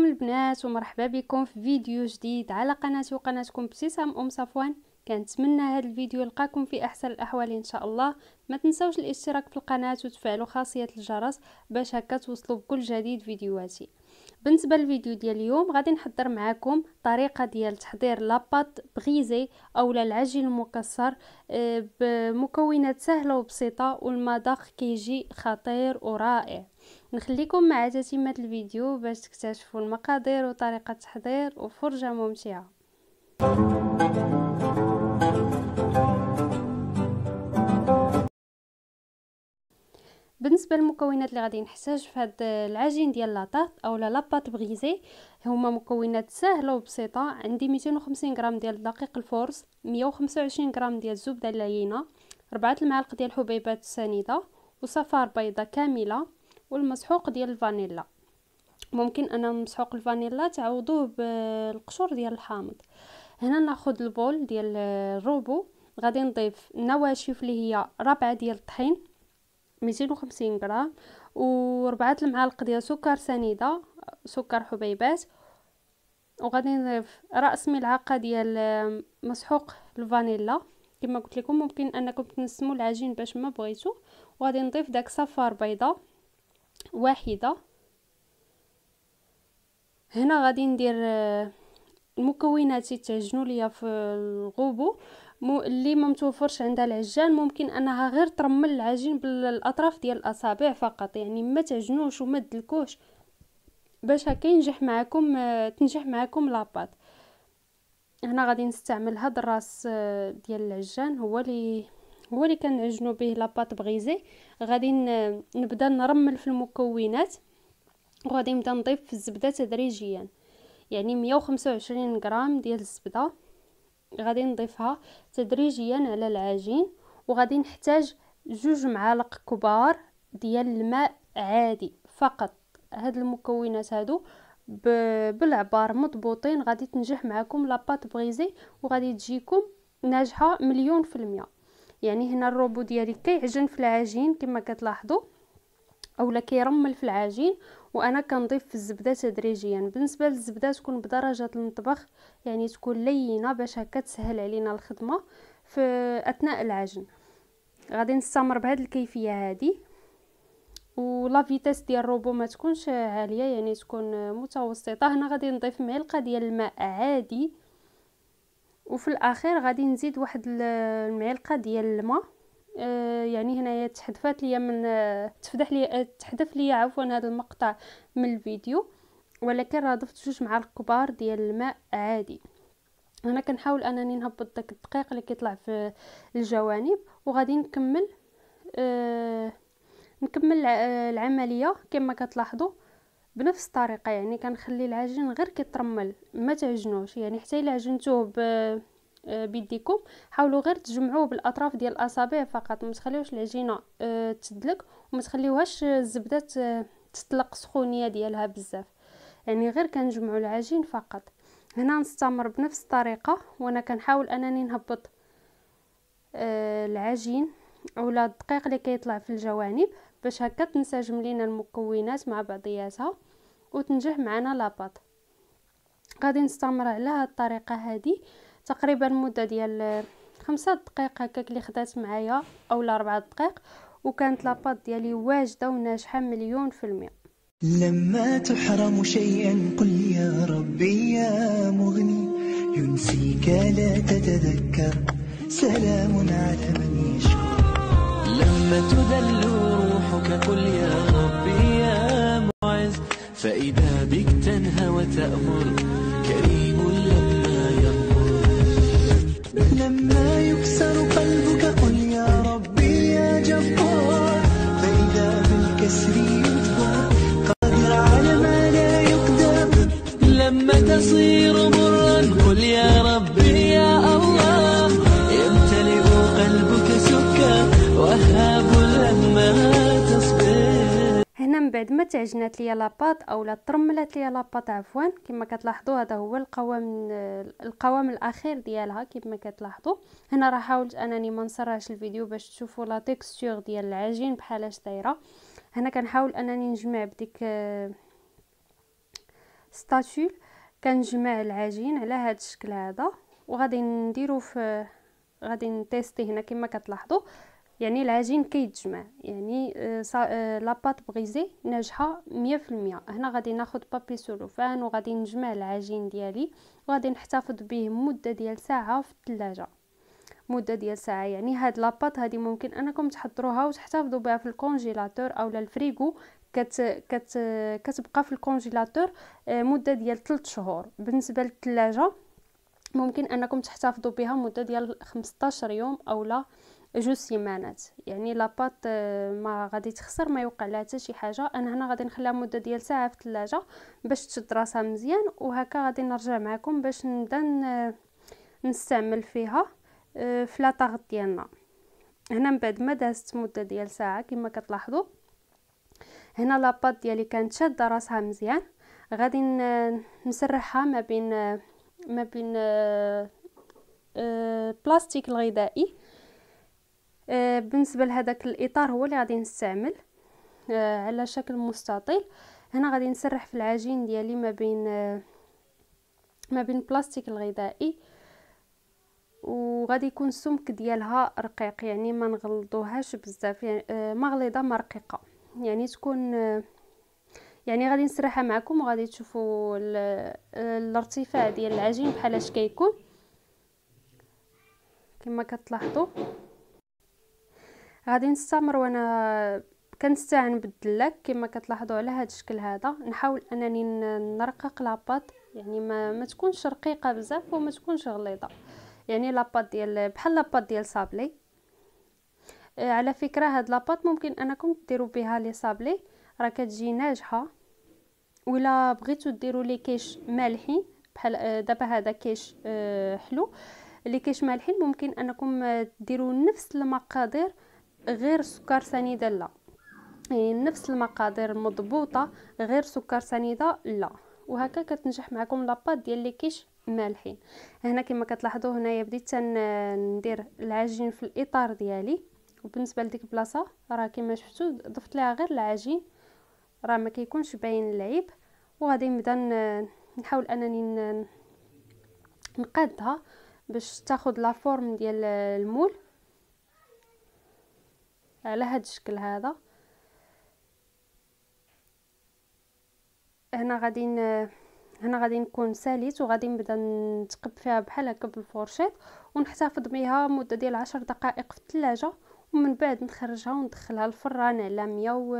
عليكم البنات ومرحبا بكم في فيديو جديد على قناتي وقناتكم ابتسام ام صفوان كنتمنى هذا الفيديو يلقاكم في احسن الاحوال ان شاء الله ما تنسوش الاشتراك في القناه وتفعلوا خاصيه الجرس باش هكا توصلوا بكل جديد فيديوهاتي بالنسبه للفيديو ديال اليوم غادي نحضر معكم طريقه ديال تحضير لاباط بغيزي اولا العجين المكسر آه، بمكونات سهله وبسيطه والمذاق كيجي خطير ورائع نخليكم مع تتمة الفيديو باش تكتشفوا المقادير وطريقة التحضير وفرجة ممتعة بالنسبه للمكونات اللي غادي نحتاج في هذا العجين ديال لاطاط لا لاباط بغيزي هما مكونات سهله وبسيطه عندي 250 غرام ديال دقيق الفورس 125 غرام ديال الزبده اللينة 4 المعالق ديال الحبيبات السنيده وصفار بيضه كامله والمسحوق ديال الفانيلا ممكن انا مسحوق الفانيلا تعوضوه بالقشور ديال الحامض هنا ناخذ البول ديال الروبو غادي نضيف النواشف اللي هي ربعة ديال الطحين 250 غرام وربعة المعالق ديال سكر سنيده سكر حبيبات وغادي نضيف راس ملعقه ديال مسحوق الفانيلا كما قلت لكم ممكن انكم تنسموا العجين باش ما بغيتو وغادي نضيف داك صفار بيضه واحدة هنا غادي ندير آه، المكونات يتعجنوا ليا في الغوبو اللي ما متوفرش عندها العجان ممكن انها غير ترمل العجين بالاطراف ديال الاصابع فقط يعني ما تعجنوش وما تدلكوش باش هكا ينجح معكم آه، تنجح معكم لاباط هنا غادي نستعمل هاد الراس آه، ديال العجان هو اللي هو اللي كنعجنو به لاباط بغيزي غادي نبدا نرمل في المكونات وغادي نبدا نضيف في الزبده تدريجيا يعني 125 غرام ديال الزبده غادي نضيفها تدريجيا على العجين وغادي نحتاج جوج معالق كبار ديال الماء عادي فقط هاد المكونات هادو بالعبار مضبوطين غادي تنجح معكم لاباط بغيزي وغادي تجيكم ناجحه مليون في المئة يعني هنا الروبو ديالي كيعجن في العجين كما كتلاحظوا اولا كيرمل في العجين وانا كنضيف في الزبده تدريجيا بالنسبه للزبده تكون بدرجه المطبخ يعني تكون لينه باش هكا تسهل علينا الخدمه في اثناء العجن غادي نستمر بهذه الكيفيه هذه ولا فيتاس ديال الروبو ما تكونش عاليه يعني تكون متوسطه هنا غادي نضيف معلقه ديال الماء عادي وفي الاخير غادي نزيد واحد المعلقه ديال الماء آه يعني هنايا تحذفات ليا من آه تفدح ليا آه تحذف ليا عفوا هذا المقطع من الفيديو ولكن راه ضفت جوج معالق كبار ديال الماء عادي هنا كنحاول انني نهبط داك الدقيق اللي كيطلع في الجوانب وغادي نكمل آه نكمل آه، العمليه كما كتلاحظوا بنفس الطريقه يعني كنخلي العجين غير كيترمل ما تعجنوش يعني حتى الا عجنتوه ب آه، بيديكم حاولوا غير تجمعوه بالاطراف ديال الاصابع فقط ما تخليوش العجينه آه، تدلك وما تخليوهاش آه، الزبده تطلق سخونيه ديالها بزاف يعني غير كنجمعوا العجين فقط هنا نستمر بنفس الطريقه وانا كنحاول انني نهبط العجين او الدقيق اللي كيطلع في الجوانب باش هكا تنسجم لينا المكونات مع بعضياتها وتنجح معنا لاباط غادي نستمر على هاد الطريقه هادي تقريبا مده ديال خمسة دقائق هكاك اللي خدات معايا اولا ربعة دقائق وكانت لاباط ديالي واجده وناجحه مليون في المية لما تحرم شيئا قل يا ربي يا مغني ينسيك لا تتذكر سلام على من يشكر ثم تدل روحك قل يا ربي يا معز فإذا بك تنهى وتأمر كريم لما يغمر لما يكسر قلبك قل يا ربي يا جبار فإذا بالكسر يطوى قدر على ما لا يقدر لما تصير من بعد ما تعجنات ليا لاباط اولا ترملات ليا لاباط عفوا كما كتلاحظوا هذا هو القوام القوام الاخير ديالها كما كتلاحظوا هنا راه حاولت انني ما نسرعش الفيديو باش تشوفوا لا تيكستور ديال العجين بحالاش دايره هنا كنحاول انني نجمع بديك ستاتول كنجمع العجين على هذا الشكل هذا وغادي نديرو في غادي نتيستي هنا كما كتلاحظوا يعني العجين كيتجمع يعني آه، آه، لاباط بغيزي ناجحه 100% هنا غادي ناخذ بابي سولوفان وغادي نجمع العجين ديالي وغادي نحتفظ به مده ديال ساعه في الثلاجه مده ديال ساعه يعني هاد لاباط هادي ممكن انكم تحضروها وتحتفظوا بها في الكونجيلاتور اولا الفريغو كت كت كتبقى في الكونجيلاتور آه، مده ديال 3 شهور بالنسبه للثلاجه ممكن انكم تحتفظوا بها مده ديال 15 يوم اولا جوج سيمانات يعني لاباط آه، ما غادي تخسر ما يوقع لها حتى شي حاجه انا هنا غادي نخليها مده ديال ساعه في الثلاجه باش تشد راسها مزيان وهكا غادي نرجع معكم باش نبدا نستعمل فيها آه، في لاطاغ ديالنا هنا من بعد ما دازت مده ديال ساعه كما كتلاحظوا هنا لاباط ديالي كانت شاده راسها مزيان غادي نسرحها ما بين ما بين آه، بلاستيك الغذائي آه، بالنسبه لهذاك الاطار هو اللي غادي نستعمل آه، على شكل مستطيل هنا غادي نسرح في العجين ديالي ما بين آه، ما بين بلاستيك الغذائي وغادي يكون السمك ديالها رقيق يعني ما نغلطوهاش بزاف يعني مغليضه ما رقيقه يعني تكون يعني غادي نسرحها معكم وغادي تشوفوا الارتفاع ديال العجين بحالاش كيكون كما كتلاحظوا غادي نستمر وانا كنستعن بالدلاك كما كتلاحظوا على هذا الشكل هذا نحاول انني نرقق لاباط يعني ما, ما تكونش رقيقه بزاف وما تكونش غليظه يعني لاباط ديال بحال لاباط ديال صابلي آه، على فكره هاد لاباط ممكن انكم ديروا بها لي صابلي راه كتجي ناجحه ولا بغيتو ديروا لي كيش مالحين بحال آه، دابا هذا كيش آه، حلو اللي كيش مالحين ممكن انكم ديروا نفس المقادير غير سكر سنيده لا يعني نفس المقادير مضبوطه غير سكر سنيده لا وهكا كتنجح معكم لاباط ديال لي كيش مالحين هنا كما كتلاحظوا هنايا بديت ندير العجين في الاطار ديالي وبالنسبه لديك البلاصه راه كما شفتوا ضفت لها غير العجين راه ما كيكونش باين العيب وغادي نبدا نحاول انني نقادها باش تاخذ لا فورم ديال المول على آه، هذا الشكل هذا هنا غادي هنا غادي نكون ساليت وغادي نبدا نتقب فيها بحال هكا بالفورشيط ونحتفظ بها مده ديال عشر دقائق في الثلاجه ومن بعد نخرجها وندخلها الفران على 100 و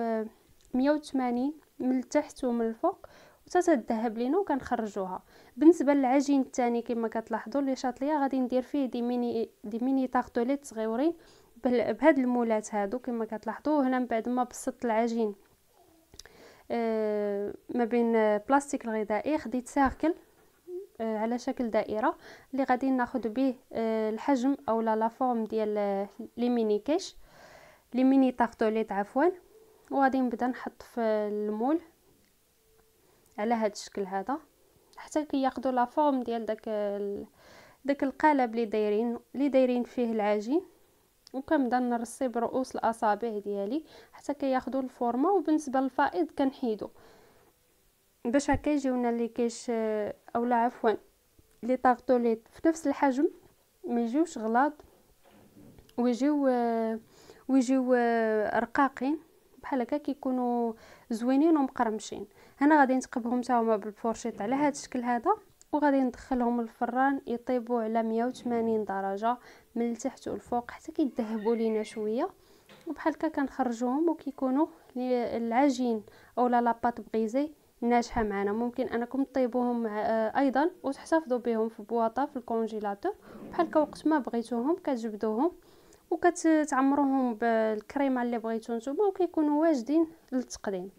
180 من التحت ومن الفوق حتى تذهب لينا وكنخرجوها بالنسبه للعجين الثاني كما كتلاحظوا لي شاطليه غادي ندير فيه دي ميني دي ميني طاغطوليت صغيورين بهاد المولات هادو كما كتلاحظوا هنا من بعد ما بسطت العجين آه، ما بين بلاستيك الغذائي خديت سيركل آه، على شكل دائره اللي غادي ناخذ به آه، الحجم او لا فورم ديال لي ميني كيش لي ميني تارتوليت عفوا وغادي نبدا نحط في المول على هذا الشكل هذا حتى كياخذوا لا فورم ديال داك داك القالب اللي دايرين اللي دايرين فيه العجين وكنبدا نرصي برؤوس الاصابع ديالي حتى كياخذوا الفورمه وبالنسبه للفائض كنحيدو باش هكا يجيونا اللي كيش آه، اولا عفوا لي طاغطوليت في نفس الحجم ما يجيوش غلاض ويجيو آه، ويجيو آه، رقاقين بحال هكا كيكونوا زوينين ومقرمشين هنا غادي نتقبهم هما بالفورشيط على هذا الشكل هذا وغادي ندخلهم الفران يطيبوا على 180 درجه من التحت والفوق حتى كيذهبوا لينا شويه وبحال هكا كنخرجوهم وكيكونوا العجين او لا لاباط بغيزي ناجحه معنا ممكن انكم طيبوهم ايضا وتحتفظوا بهم في بواطه في الكونجيلاتور بحال هكا وقت ما بغيتوهم كتجبدوهم وكتعمروهم بالكريمه اللي بغيتو نتوما وكيكونوا واجدين للتقديم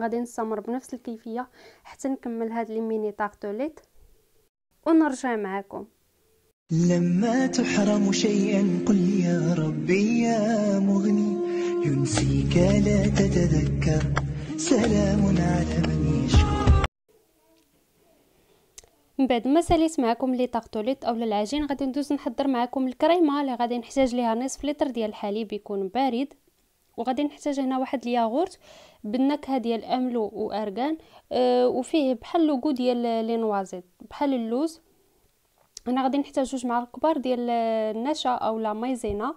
غادي نستمر بنفس الكيفيه حتى نكمل هاد لي ميني تارتوليت ونرجع معكم لما تحرم شيئا قل يا ربي يا مغني ينسيك لا تتذكر سلام على من يشكر من بعد ما ساليت معكم لي طاغطوليت اولا العجين غادي ندوز نحضر معكم الكريمه اللي غادي نحتاج ليها نصف لتر ديال الحليب يكون بارد وغادي نحتاج هنا واحد الياغورت بالنكهه ديال املو وارغان أه وفيه بحال لوغو ديال لي نوازيت بحال اللوز هنا غادي نحتاج جوج معالق كبار ديال آه، النشا او لا مايزينا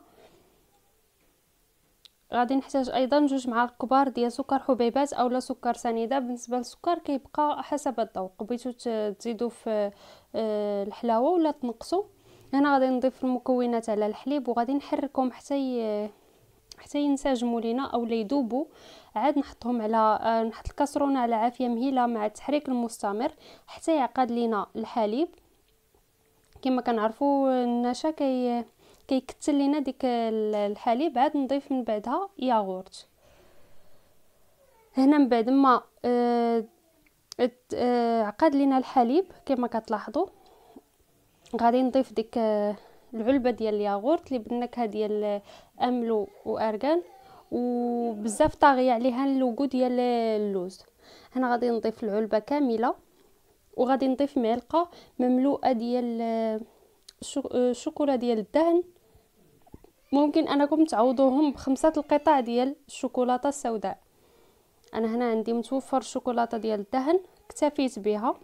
غادي نحتاج ايضا جوج معالق كبار ديال سكر حبيبات اولا سكر سنيده بالنسبه للسكر كيبقى حسب الذوق بغيتو تزيدو في آه، الحلاوه ولا تنقصو هنا غادي نضيف المكونات على الحليب وغادي نحركهم حتى حتى ينسجموا لينا اولا يذوبوا عاد نحطهم على آه، نحط الكاسرونه على عافيه مهيله مع التحريك المستمر حتى يعقد لينا الحليب كما كنعرفوا النشا كي كيكتل لينا ديك الحليب عاد نضيف من بعدها ياغورت هنا من بعد ما آه، آه، عقد لينا الحليب كما كتلاحظوا غادي نضيف ديك العلبه ديال الياغورت اللي بالنكهه ديال املو وارغان وبزاف طاغيه عليها اللوغو ديال اللوز هنا غادي نضيف العلبه كامله وغادي نضيف معلقه مملوءه ديال الشوكولا آه، آه، ديال الدهن ممكن انكم تعوضوهم بخمسه القطع ديال الشوكولاته السوداء انا هنا عندي متوفر الشوكولاته ديال الدهن اكتفيت بها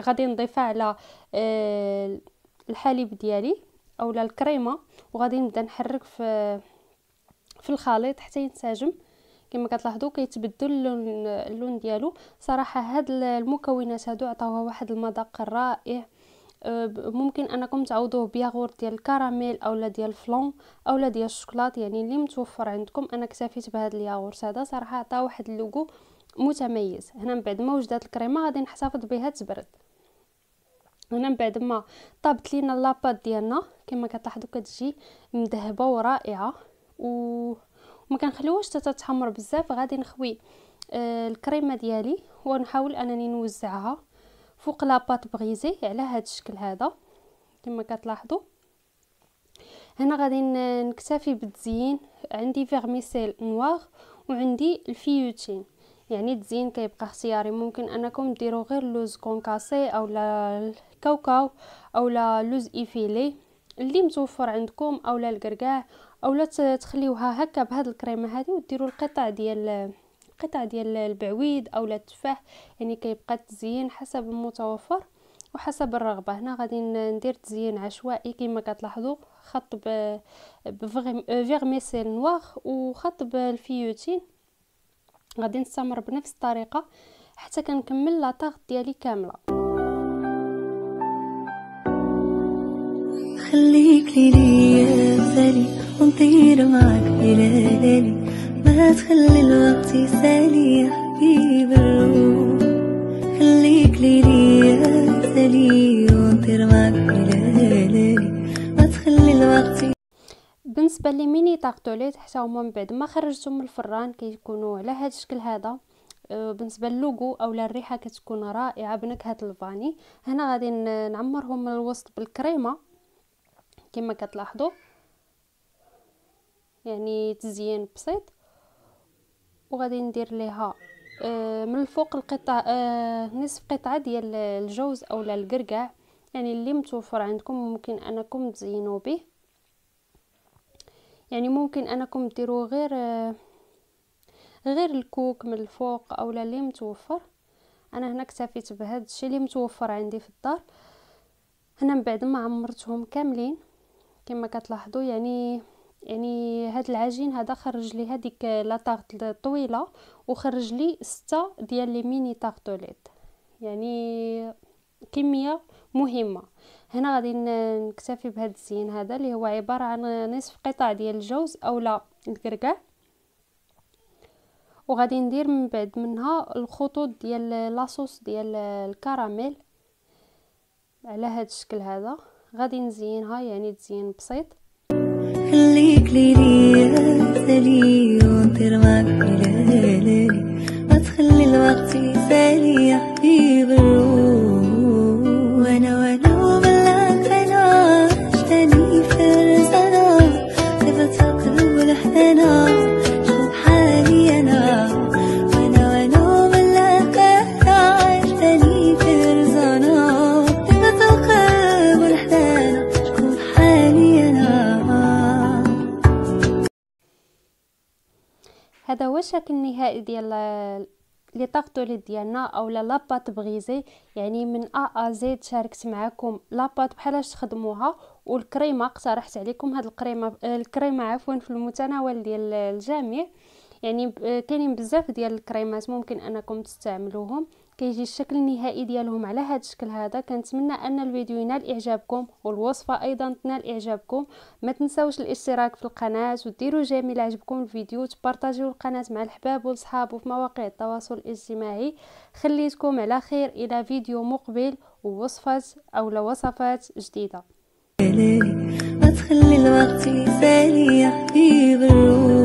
غادي نضيفها على آه، الحليب ديالي او الكريمه وغادي نبدا نحرك في في الخليط حتى ينسجم كما كتلاحظوا كيتبدل اللون اللون ديالو صراحه هاد المكونات هادو عطاوها واحد المذاق رائع أه، ممكن انكم تعوضوه بياغور ديال الكراميل اولا ديال الفلون اولا ديال الشوكولات يعني اللي متوفر عندكم انا اكتفيت بهذا الياغور هذا صراحه عطا واحد اللوغو متميز هنا من بعد ما وجدت الكريمه غادي نحتفظ بها تبرد هنا من بعد ما طابت لينا لاباط ديالنا كما كتلاحظوا كتجي مذهبه ورائعه و وما كنخليوهاش حتى تتحمر بزاف غادي نخوي آه، الكريمه ديالي ونحاول انني نوزعها فوق لاباط بغيزي على هذا الشكل هذا كما كتلاحظوا هنا غادي نكتفي بالتزيين عندي فيرميسيل نوار وعندي الفيوتين يعني التزيين كيبقى اختياري ممكن انكم ديروا غير لوز كونكاسي او لا الكاوكاو او لا لوز ايفيلي اللي متوفر عندكم او لا القرقاع او لا تخليوها هكا بهاد الكريمه هذه وديروا القطع ديال القطع ديال البعويد او لا التفاح يعني كيبقى التزيين حسب المتوفر وحسب الرغبه هنا غادي ندير تزيين عشوائي كما كتلاحظوا خط فيغميسيل نواغ آه، وخط بالفيوتين غادي نستمر بنفس الطريقه حتى كنكمل لاطاغ ديالي كامله خليك لي ليا بالي ونطير معاك الى ليلي ما تخلي الوقت يسالي يا حبيب الروح خليك لي ليا بالي ونطير معاك الى ليلي ما تخلي الوقت بالنسبه لي ميني طاغتوليت حتى هما من بعد ما خرجتهم من الفران كيكونوا على هذا الشكل هذا آه، بالنسبه للوغو اولا الريحه كتكون رائعه بنكهه الفاني هنا غادي نعمرهم من الوسط بالكريمه كما كتلاحظوا يعني تزيين بسيط وغادي ندير ليها آه، من الفوق القطع آه، نصف قطعه ديال الجوز اولا القرقاع يعني اللي متوفر عندكم ممكن انكم تزينوا به يعني ممكن انكم ديروا غير غير الكوك من الفوق او اللي متوفر انا هنا اكتفيت بهذا الشيء اللي متوفر عندي في الدار هنا من بعد ما عمرتهم كاملين كما كتلاحظوا يعني يعني هاد العجين هذا خرج لي هذيك لا طاغط وخرج لي ستة ديال لي ميني طاغطوليت يعني كميه مهمه هنا غادي نكتفي بهذا الزين هذا اللي هو عباره عن نصف قطع ديال الجوز اولا الكركاع وغادي ندير من بعد منها الخطوط ديال لاصوص ديال الكراميل على هذا الشكل هذا غادي نزينها يعني تزيين بسيط خليك ليلي سالي ونطير ما تخلي الوقت يسالي يا الروح هذا هو الشكل النهائي ديال لي طاغتوليت ديالنا اولا لاباط بغيزي يعني من ا ا زد شاركت معكم لاباط بحالاش تخدموها والكريمه اقترحت عليكم هاد الكريمه الكريمه عفوا في المتناول ديال الجميع يعني كاينين بزاف ديال الكريمات ممكن انكم تستعملوهم كيجي الشكل النهائي ديالهم على هذا الشكل هذا كنتمنى ان الفيديو ينال اعجابكم والوصفه ايضا تنال اعجابكم ما تنساوش الاشتراك في القناه وديروا جيم الى عجبكم الفيديو وتبارطاجيو القناه مع الحباب والصحاب وفي مواقع التواصل الاجتماعي خليتكم على خير الى فيديو مقبل ووصفات او وصفات جديده ما تخلي الوقت يسالي